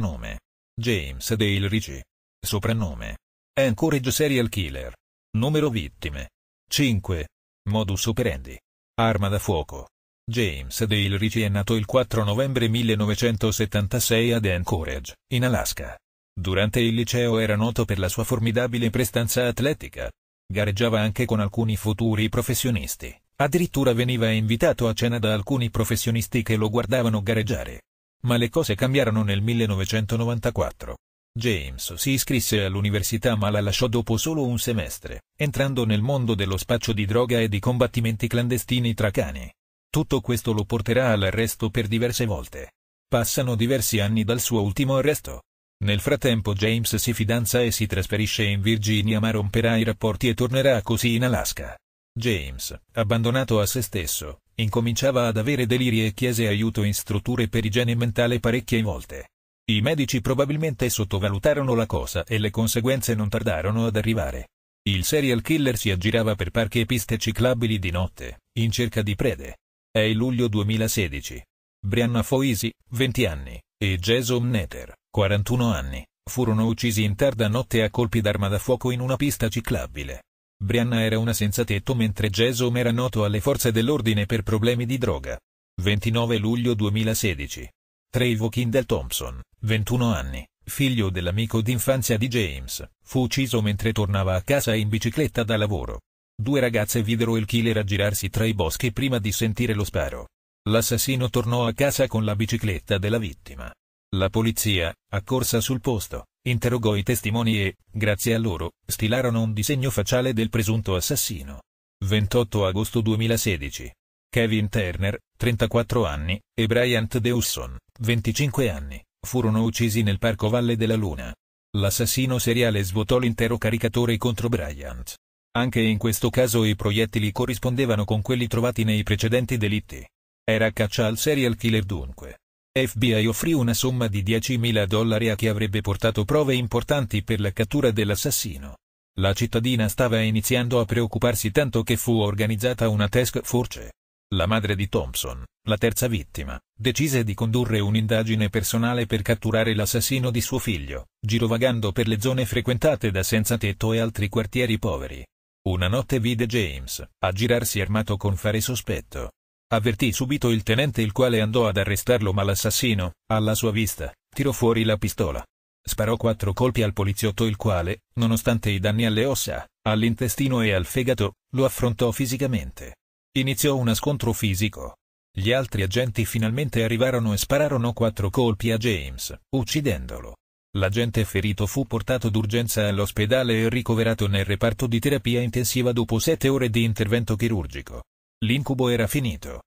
Nome. James Dale Ricci. Soprannome. Anchorage Serial Killer. Numero vittime. 5. Modus operandi. Arma da fuoco. James Dale Ricci è nato il 4 novembre 1976 ad Anchorage, in Alaska. Durante il liceo era noto per la sua formidabile prestanza atletica. Gareggiava anche con alcuni futuri professionisti. Addirittura veniva invitato a cena da alcuni professionisti che lo guardavano gareggiare. Ma le cose cambiarono nel 1994. James si iscrisse all'università ma la lasciò dopo solo un semestre, entrando nel mondo dello spaccio di droga e di combattimenti clandestini tra cani. Tutto questo lo porterà all'arresto per diverse volte. Passano diversi anni dal suo ultimo arresto. Nel frattempo James si fidanza e si trasferisce in Virginia ma romperà i rapporti e tornerà così in Alaska. James, abbandonato a se stesso, Incominciava ad avere deliri e chiese aiuto in strutture per igiene mentale parecchie volte. I medici probabilmente sottovalutarono la cosa e le conseguenze non tardarono ad arrivare. Il serial killer si aggirava per parchi e piste ciclabili di notte, in cerca di prede. È il luglio 2016. Brianna Foisi, 20 anni, e Jason Nether, 41 anni, furono uccisi in tarda notte a colpi d'arma da fuoco in una pista ciclabile. Brianna era una senza tetto mentre Jason era noto alle forze dell'ordine per problemi di droga. 29 luglio 2016. Trayvo Kindle Thompson, 21 anni, figlio dell'amico d'infanzia di James, fu ucciso mentre tornava a casa in bicicletta da lavoro. Due ragazze videro il killer aggirarsi tra i boschi prima di sentire lo sparo. L'assassino tornò a casa con la bicicletta della vittima. La polizia, accorsa sul posto, interrogò i testimoni e, grazie a loro, stilarono un disegno facciale del presunto assassino. 28 agosto 2016. Kevin Turner, 34 anni, e Bryant Deusson, 25 anni, furono uccisi nel Parco Valle della Luna. L'assassino seriale svuotò l'intero caricatore contro Bryant. Anche in questo caso i proiettili corrispondevano con quelli trovati nei precedenti delitti. Era caccia al serial killer dunque. FBI offrì una somma di 10.000 dollari a chi avrebbe portato prove importanti per la cattura dell'assassino. La cittadina stava iniziando a preoccuparsi tanto che fu organizzata una task force. La madre di Thompson, la terza vittima, decise di condurre un'indagine personale per catturare l'assassino di suo figlio, girovagando per le zone frequentate da senza tetto e altri quartieri poveri. Una notte vide James, aggirarsi armato con fare sospetto, Avvertì subito il tenente il quale andò ad arrestarlo ma l'assassino, alla sua vista, tirò fuori la pistola. Sparò quattro colpi al poliziotto il quale, nonostante i danni alle ossa, all'intestino e al fegato, lo affrontò fisicamente. Iniziò uno scontro fisico. Gli altri agenti finalmente arrivarono e spararono quattro colpi a James, uccidendolo. L'agente ferito fu portato d'urgenza all'ospedale e ricoverato nel reparto di terapia intensiva dopo sette ore di intervento chirurgico. L'incubo era finito.